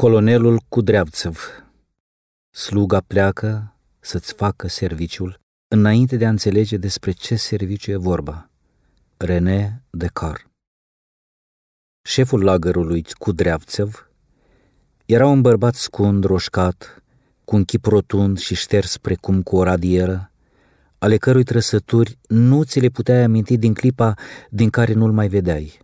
Colonelul Cudreavțăv Sluga pleacă să-ți facă serviciul înainte de a înțelege despre ce serviciu e vorba. René Car. Șeful lagărului Cudreavțăv era un bărbat scund, roșcat, cu un chip rotund și șters precum cu o radieră, ale cărui trăsături nu ți le puteai aminti din clipa din care nu-l mai vedeai,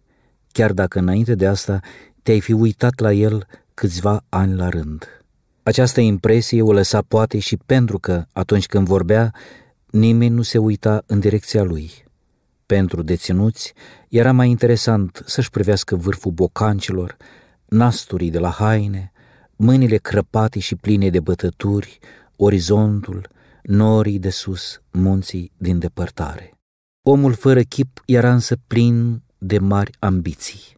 chiar dacă înainte de asta te-ai fi uitat la el câțiva ani la rând. Această impresie o lăsa poate și pentru că, atunci când vorbea, nimeni nu se uita în direcția lui. Pentru deținuți, era mai interesant să-și privească vârful bocancilor, nasturii de la haine, mâinile crăpate și pline de bătături, orizontul, norii de sus, munții din depărtare. Omul fără chip era însă plin de mari ambiții.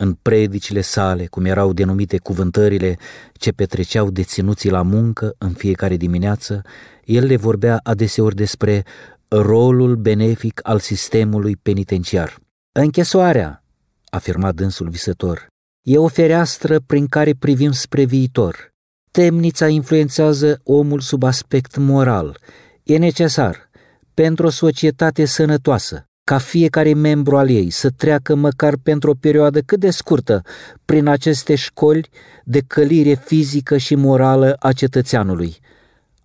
În predicile sale, cum erau denumite cuvântările ce petreceau deținuții la muncă în fiecare dimineață, el le vorbea adeseori despre rolul benefic al sistemului penitenciar. Închesoarea, afirma dânsul visător, e o fereastră prin care privim spre viitor. Temnița influențează omul sub aspect moral. E necesar, pentru o societate sănătoasă, ca fiecare membru al ei să treacă măcar pentru o perioadă cât de scurtă prin aceste școli de călire fizică și morală a cetățeanului.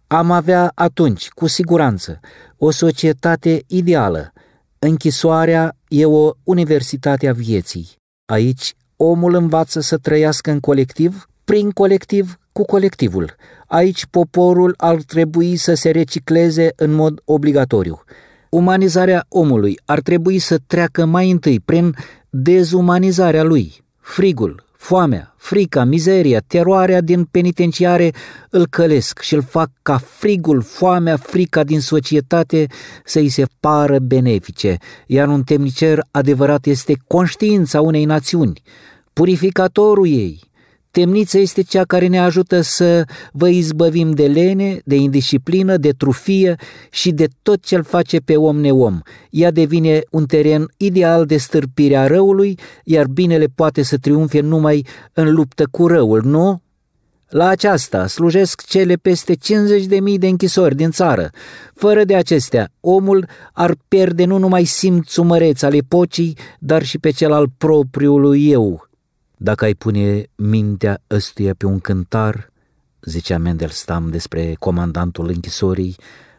Am avea atunci, cu siguranță, o societate ideală. Închisoarea e o universitate a vieții. Aici omul învață să trăiască în colectiv, prin colectiv, cu colectivul. Aici poporul ar trebui să se recicleze în mod obligatoriu umanizarea omului ar trebui să treacă mai întâi prin dezumanizarea lui. Frigul, foamea, frica, mizeria, teroarea din penitenciare îl călesc și îl fac ca frigul, foamea, frica din societate să-i se pară benefice, iar un temnicer adevărat este conștiința unei națiuni, purificatorul ei, Temnița este cea care ne ajută să vă izbăvim de lene, de indisciplină, de trufie și de tot ce îl face pe om neom. Ea devine un teren ideal de stârpire a răului, iar binele poate să triumfe numai în luptă cu răul, nu? La aceasta slujesc cele peste 50.000 de închisori din țară. Fără de acestea, omul ar pierde nu numai simțul măreț al epocii, dar și pe cel al propriului eu. Dacă ai pune mintea ăstuia pe un cântar, zicea Mendelstam despre comandantul închisorii,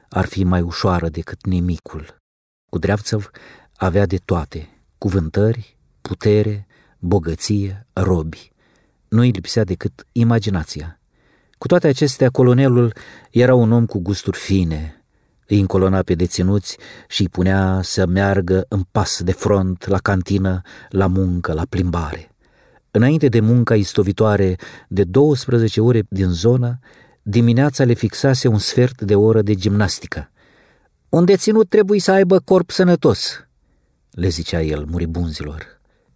ar fi mai ușoară decât nimicul. Cudreavțăv avea de toate, cuvântări, putere, bogăție, robi. Nu îi lipsea decât imaginația. Cu toate acestea, colonelul era un om cu gusturi fine, îi încolona pe deținuți și îi punea să meargă în pas de front, la cantină, la muncă, la plimbare. Înainte de munca istovitoare de 12 ore din zonă, dimineața le fixase un sfert de oră de gimnastică. Un deținut trebuie să aibă corp sănătos, le zicea el muribunzilor.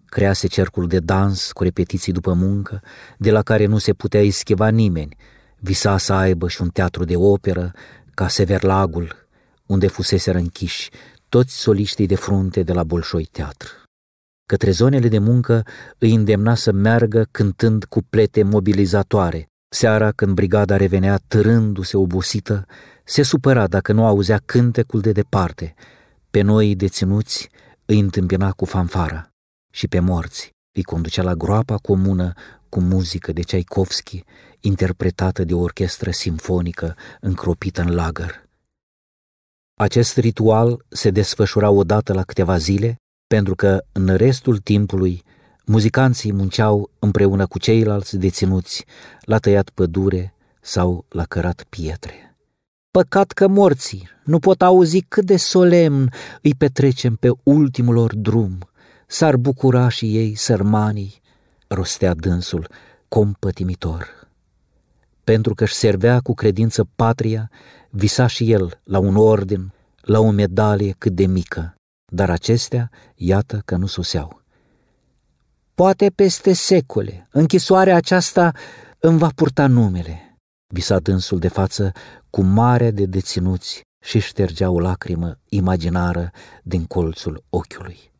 Crease cercul de dans cu repetiții după muncă, de la care nu se putea ischiva nimeni. Visa să aibă și un teatru de operă, ca Severlagul, unde fuseseră închiși toți soliștii de frunte de la Bolșoi Teatru. Către zonele de muncă îi îndemna să meargă cântând cuplete mobilizatoare. Seara, când brigada revenea târându-se obosită, se supăra dacă nu auzea cântecul de departe. Pe noi deținuți îi întâmpina cu fanfara și pe morți îi conducea la groapa comună cu muzică de Tchaikovsky, interpretată de o orchestră simfonică încropită în lagăr. Acest ritual se desfășura odată la câteva zile pentru că în restul timpului muzicanții munceau împreună cu ceilalți deținuți la tăiat pădure sau la cărat pietre. Păcat că morții nu pot auzi cât de solemn îi petrecem pe ultimul lor drum, s-ar bucura și ei, sărmanii, rostea dânsul, compătimitor. Pentru că își servea cu credință patria, visa și el la un ordin, la o medalie cât de mică, dar acestea, iată că nu soseau. Poate peste secole, închisoarea aceasta îmi va purta numele. Visa dânsul de față cu mare de deținuți și ștergea o lacrimă imaginară din colțul ochiului.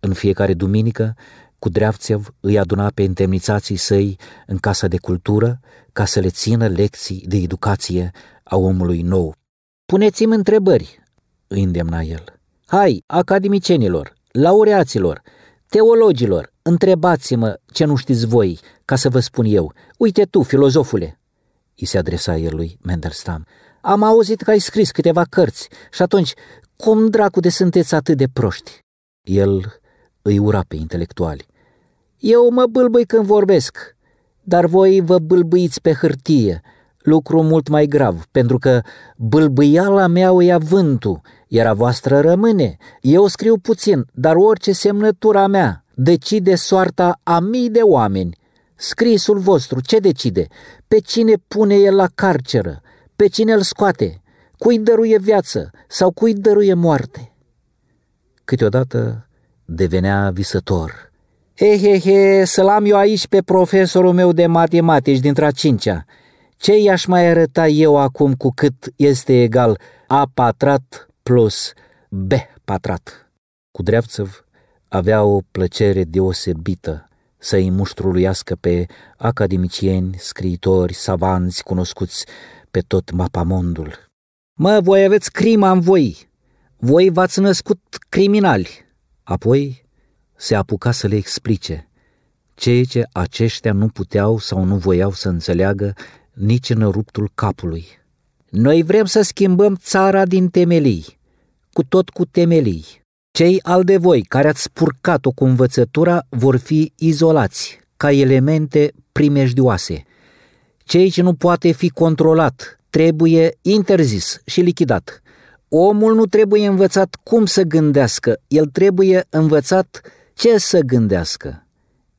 În fiecare duminică, dreapțev îi aduna pe întemnițații săi în casa de cultură ca să le țină lecții de educație a omului nou. Puneți-mi întrebări, îi îndemna el. Hai, academicienilor, laureaților, teologilor, întrebați-mă ce nu știți voi, ca să vă spun eu. Uite tu, filozofule, I se adresa el lui Mendelstam. Am auzit că ai scris câteva cărți și atunci, cum dracu de sunteți atât de proști? El îi ura pe intelectuali. Eu mă bâlbâi când vorbesc, dar voi vă bâlbâiți pe hârtie, lucru mult mai grav, pentru că bâlbâiala mea o ia vântul, iar a voastră rămâne. Eu scriu puțin, dar orice semnătura mea decide soarta a mii de oameni. Scrisul vostru ce decide? Pe cine pune el la carceră? Pe cine îl scoate? Cui dăruie viață sau cui dăruie moarte? Câteodată devenea visător. Ehehe, eh, să-l am eu aici pe profesorul meu de matematici dintre a cincea. Ce i-aș mai arăta eu acum cu cât este egal a patrat plus b patrat. Cudreavțăv avea o plăcere deosebită să-i muștruluiască pe academicieni, scriitori, savanți cunoscuți pe tot mapamondul. Mă, voi aveți crima în voi! Voi v-ați născut criminali! Apoi se apuca să le explice ceea ce aceștia nu puteau sau nu voiau să înțeleagă nici în ruptul capului. Noi vrem să schimbăm țara din temelii, cu tot cu temelii. Cei al de voi care ați spurcat-o cu învățătura vor fi izolați ca elemente primejdioase. Cei ce nu poate fi controlat trebuie interzis și lichidat. Omul nu trebuie învățat cum să gândească, el trebuie învățat ce să gândească.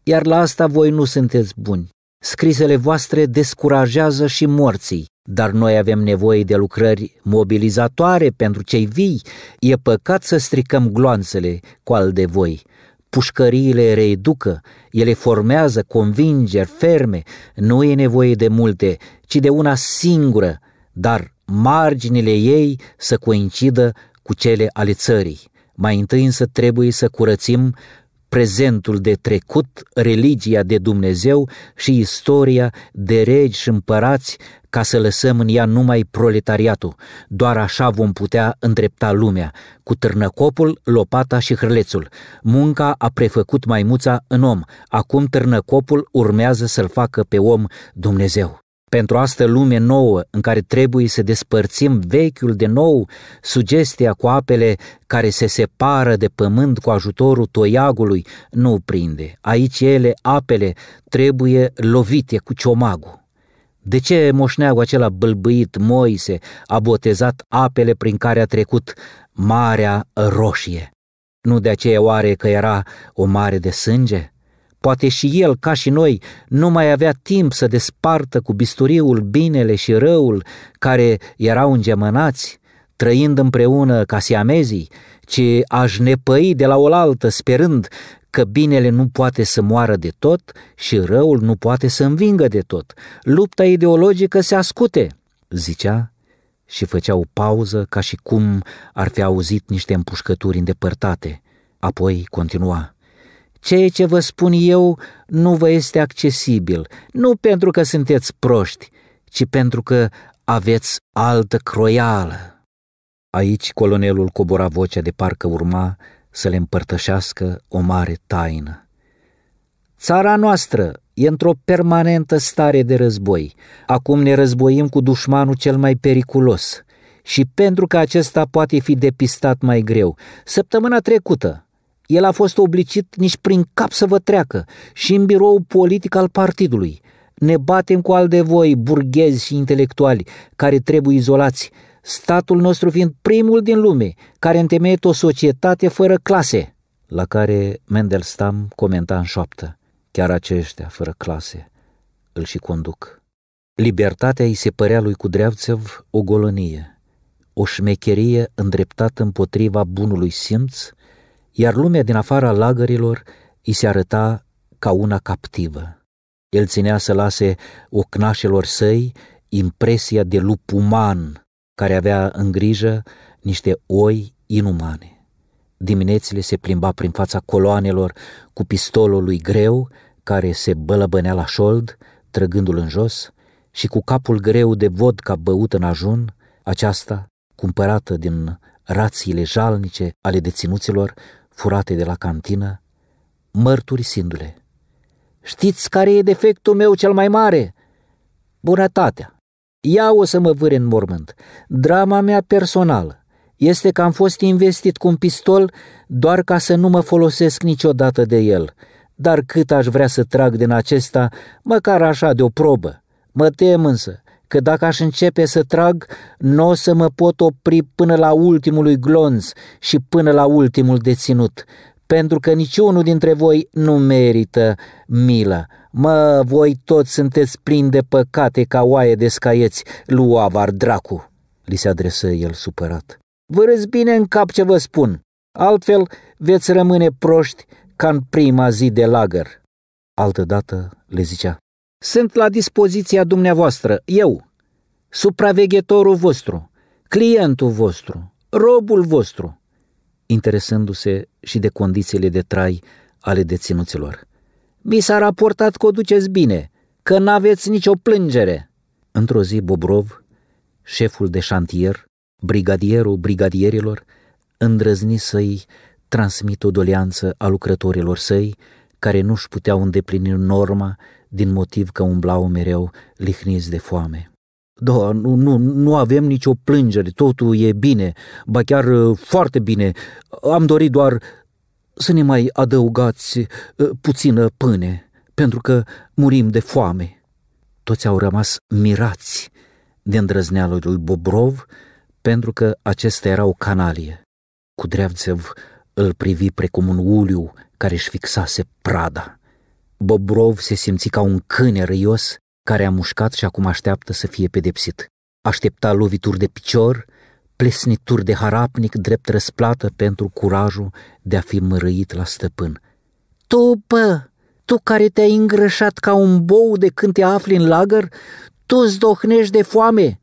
Iar la asta voi nu sunteți buni. Scrisele voastre descurajează și morții. Dar noi avem nevoie de lucrări mobilizatoare pentru cei vii. E păcat să stricăm gloanțele cu al de voi. Pușcăriile reeducă, ele formează convingeri ferme, nu e nevoie de multe, ci de una singură, dar marginile ei să coincidă cu cele ale țării. Mai întâi însă trebuie să curățim prezentul de trecut, religia de Dumnezeu și istoria de regi și împărați ca să lăsăm în ea numai proletariatul. Doar așa vom putea îndrepta lumea, cu târnăcopul, lopata și hrlețul. Munca a prefăcut maimuța în om, acum târnăcopul urmează să-l facă pe om Dumnezeu pentru astă lume nouă în care trebuie să despărțim vechiul de nou, sugestia cu apele care se separă de pământ cu ajutorul toiagului nu prinde. Aici ele, apele, trebuie lovite cu ciomagul. De ce moșneagul acela bâlbâit Moise a botezat apele prin care a trecut Marea Roșie? Nu de aceea oare că era o mare de sânge? Poate și el, ca și noi, nu mai avea timp să despartă cu bisturiul binele și răul care erau îngemănați, trăind împreună ca siamezii, ci aș nepăi de la oaltă sperând că binele nu poate să moară de tot și răul nu poate să învingă de tot. Lupta ideologică se ascute, zicea și făcea o pauză ca și cum ar fi auzit niște împușcături îndepărtate. Apoi continua. Ceea ce vă spun eu nu vă este accesibil, nu pentru că sunteți proști, ci pentru că aveți altă croială. Aici colonelul cobora vocea de parcă urma să le împărtășească o mare taină. Țara noastră e într-o permanentă stare de război. Acum ne războim cu dușmanul cel mai periculos. Și pentru că acesta poate fi depistat mai greu, săptămâna trecută el a fost oblicit nici prin cap să vă treacă și în birou politic al partidului. Ne batem cu al de voi, burghezi și intelectuali, care trebuie izolați, statul nostru fiind primul din lume, care întemeie o societate fără clase, la care Mendelstam comenta în șoaptă. Chiar aceștia, fără clase, îl și conduc. Libertatea îi se părea lui Cudreavțev o golănie, o șmecherie îndreptată împotriva bunului simț iar lumea din afara lagărilor îi se arăta ca una captivă. El ținea să lase ocnașelor săi impresia de lup uman care avea în grijă niște oi inumane. Diminețile se plimba prin fața coloanelor cu pistolul lui greu, care se bălăbânea la șold, trăgându-l în jos, și cu capul greu de vodka băut în ajun, aceasta, cumpărată din rațiile jalnice ale deținuților, furate de la cantină, mărturisindu-le. Știți care e defectul meu cel mai mare? Bunătatea. Ia o să mă vâre în mormânt. Drama mea personală este că am fost investit cu un pistol doar ca să nu mă folosesc niciodată de el. Dar cât aș vrea să trag din acesta, măcar așa de o probă. Mă tem însă că dacă aș începe să trag, nu o să mă pot opri până la ultimului glonț și până la ultimul deținut, pentru că niciunul dintre voi nu merită milă. Mă, voi toți sunteți plini de păcate ca oaie de scaieți, luavar dracu!" li se adresă el supărat. Vă bine în cap ce vă spun, altfel veți rămâne proști ca în prima zi de lagăr. Altădată le zicea, sunt la dispoziția dumneavoastră, eu, supraveghetorul vostru, clientul vostru, robul vostru, interesându-se și de condițiile de trai ale deținuților. Mi s-a raportat că o duceți bine, că n-aveți nicio plângere. Într-o zi, Bobrov, șeful de șantier, brigadierul brigadierilor, îndrăzni să-i transmit o doleanță a lucrătorilor săi care nu-și puteau îndeplini norma din motiv că umblau mereu lihniți de foame. Da, nu, nu, nu avem nicio plângere, totul e bine, ba chiar uh, foarte bine. Am dorit doar să ne mai adăugați uh, puțină pâine, pentru că murim de foame. Toți au rămas mirați de îndrăzneală lui Bobrov, pentru că acestea erau canalie. Cu Dreavțev îl privi precum un uliu care își fixase prada. Bobrov se simți ca un câine răios care a mușcat și acum așteaptă să fie pedepsit. Aștepta lovituri de picior, plesnituri de harapnic drept răsplată pentru curajul de a fi mărăit la stăpân. Tu, bă, tu care te-ai îngrășat ca un bou de când te afli în lagăr, tu zdohnești de foame.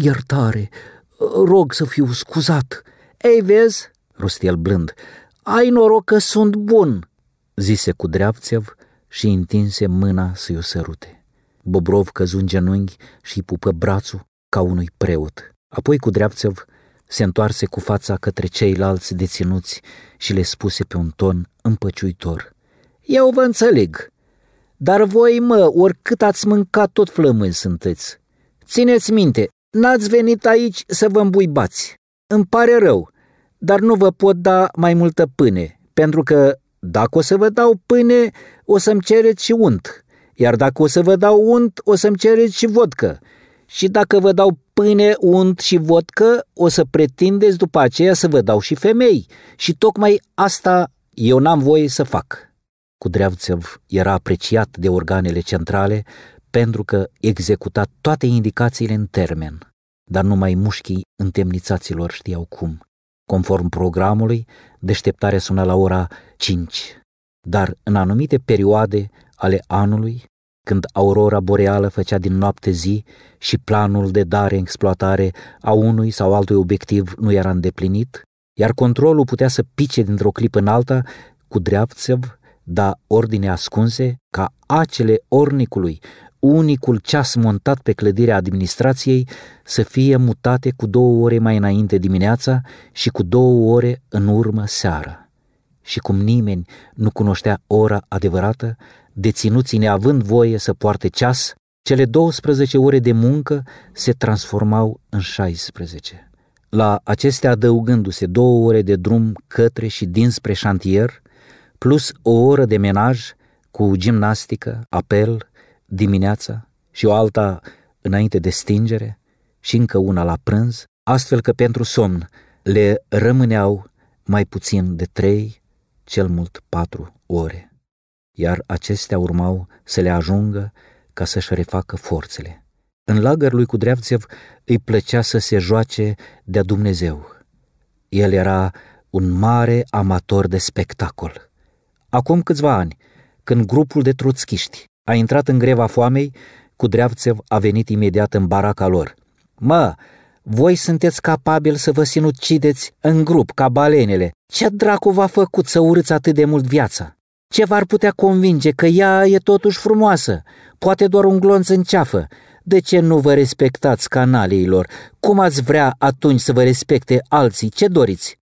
Iertare, rog să fiu scuzat. Ei, vezi, rosti el blând, ai noroc că sunt bun, zise cu dreapțev, și întinse mâna să-i o sărute. Bobrov căzu în genunchi și îi pupă brațul ca unui preot. Apoi cu Dreapțev se întoarse cu fața către ceilalți deținuți și le spuse pe un ton împăciuitor. Eu vă înțeleg, dar voi, mă, oricât ați mâncat, tot flămâni sunteți. Țineți minte, n-ați venit aici să vă îmbuibați. Îmi pare rău, dar nu vă pot da mai multă pâine, pentru că dacă o să vă dau pâine, o să-mi cereți și unt, iar dacă o să vă dau unt, o să-mi cereți și vodcă. Și dacă vă dau pâine, unt și vodcă, o să pretindeți după aceea să vă dau și femei. Și tocmai asta eu n-am voie să fac. Cudreavțev era apreciat de organele centrale pentru că executa toate indicațiile în termen, dar numai mușchii întemnițaților știau cum. Conform programului, deșteptarea suna la ora 5 dar în anumite perioade ale anului, când aurora boreală făcea din noapte zi și planul de dare-exploatare a unui sau altui obiectiv nu era îndeplinit, iar controlul putea să pice dintr-o clipă în alta cu dreapțăv, da ordine ascunse ca acele ornicului, unicul ceas montat pe clădirea administrației, să fie mutate cu două ore mai înainte dimineața și cu două ore în urmă seara și cum nimeni nu cunoștea ora adevărată, deținuții neavând voie să poarte ceas, cele 12 ore de muncă se transformau în 16. La acestea adăugându-se două ore de drum către și dinspre șantier, plus o oră de menaj cu gimnastică, apel, dimineața și o alta înainte de stingere și încă una la prânz, astfel că pentru somn le rămâneau mai puțin de trei cel mult patru ore, iar acestea urmau să le ajungă ca să-și refacă forțele. În lagăr lui Cudreavțev îi plăcea să se joace de-a Dumnezeu. El era un mare amator de spectacol. Acum câțiva ani, când grupul de truțchiști a intrat în greva foamei, Cudreavțev a venit imediat în baraca lor. Mă, voi sunteți capabili să vă sinucideți în grup ca balenele. Ce dracu v-a făcut să urâți atât de mult viața? Ce v-ar putea convinge că ea e totuși frumoasă? Poate doar un glonț în ceafă. De ce nu vă respectați canaliilor? Cum ați vrea atunci să vă respecte alții? Ce doriți?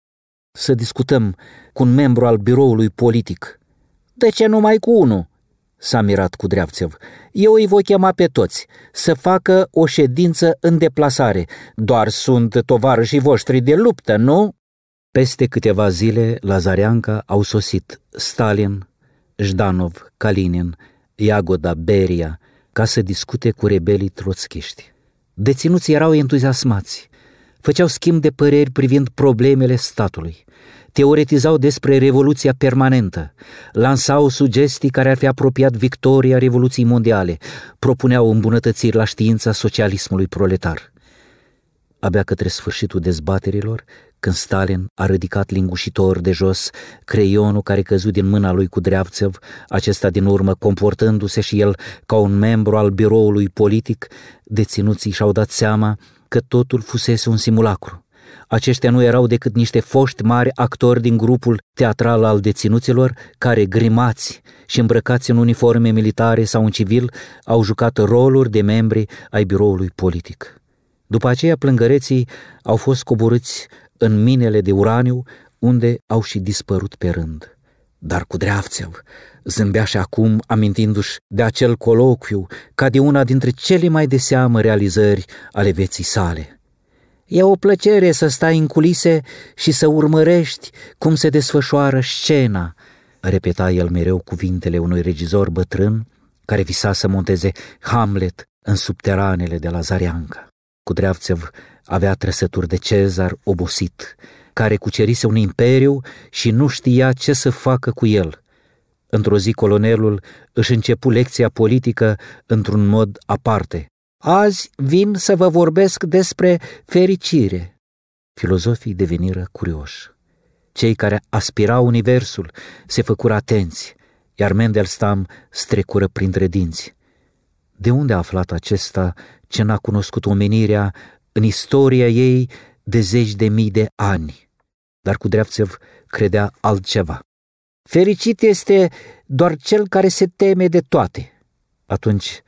Să discutăm cu un membru al biroului politic. De ce numai cu unul? s-a mirat cu dreapțev. Eu îi voi chema pe toți să facă o ședință în deplasare. Doar sunt tovarășii voștri de luptă, nu? Peste câteva zile, la Zareanca au sosit Stalin, Jdanov, Kalinin, Iagoda, Beria, ca să discute cu rebelii troțchiști. Deținuții erau entuziasmați, făceau schimb de păreri privind problemele statului teoretizau despre Revoluția permanentă, lansau sugestii care ar fi apropiat victoria Revoluției Mondiale, propuneau îmbunătățiri la știința socialismului proletar. Abia către sfârșitul dezbaterilor, când Stalin a ridicat lingușitor de jos creionul care căzut din mâna lui dreapțăv, acesta din urmă comportându-se și el ca un membru al biroului politic, deținuții și-au dat seama că totul fusese un simulacru. Aceștia nu erau decât niște foști mari actori din grupul teatral al deținuților, care, grimați și îmbrăcați în uniforme militare sau în civil, au jucat roluri de membri ai biroului politic. După aceea, plângăreții au fost coborâți în minele de uraniu, unde au și dispărut pe rând. Dar cu Dreavțev zâmbea și acum, amintindu-și de acel colocviu, ca de una dintre cele mai de seamă realizări ale vieții sale – E o plăcere să stai în culise și să urmărești cum se desfășoară scena, repeta el mereu cuvintele unui regizor bătrân care visa să monteze Hamlet în subteranele de la Zareanca. Cudreavțev avea trăsături de Cezar obosit, care cucerise un imperiu și nu știa ce să facă cu el. Într-o zi, colonelul își începu lecția politică într-un mod aparte, Azi vin să vă vorbesc despre fericire. Filozofii deveniră curioși. Cei care aspirau universul se făcură atenți, iar Mendelstam strecură printre dinți. De unde a aflat acesta ce n-a cunoscut omenirea în istoria ei de zeci de mii de ani? Dar cu Dreapțev credea altceva. Fericit este doar cel care se teme de toate. Atunci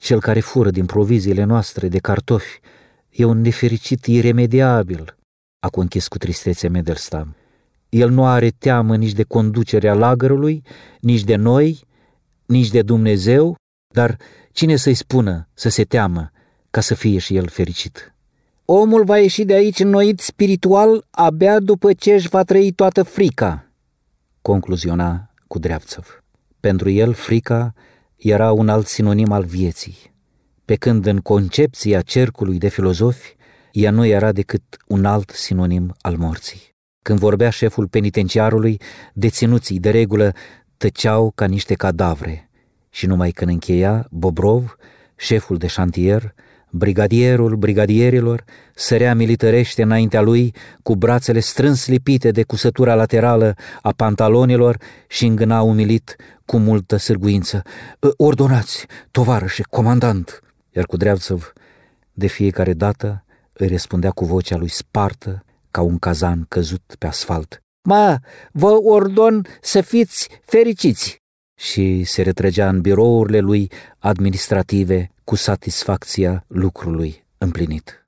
cel care fură din proviziile noastre de cartofi e un nefericit iremediabil, a conchis cu tristețe Medelstam. El nu are teamă nici de conducerea lagărului, nici de noi, nici de Dumnezeu, dar cine să-i spună să se teamă ca să fie și el fericit? Omul va ieși de aici înnoit spiritual abia după ce își va trăi toată frica, concluziona cu dreapță. Pentru el frica era un alt sinonim al vieții, pe când în concepția cercului de filozofi, ea nu era decât un alt sinonim al morții. Când vorbea șeful penitenciarului, deținuții de regulă tăceau ca niște cadavre și numai când încheia, Bobrov, șeful de șantier, Brigadierul brigadierilor sărea militărește înaintea lui cu brațele strâns lipite de cusătura laterală a pantalonilor și îngâna umilit cu multă sârguință. Ă, ordonați, tovarășe, comandant! Iar cu Dreavțăv, de fiecare dată, îi răspundea cu vocea lui spartă ca un cazan căzut pe asfalt. Ma, vă ordon să fiți fericiți! Și se retrăgea în birourile lui administrative cu satisfacția lucrului împlinit.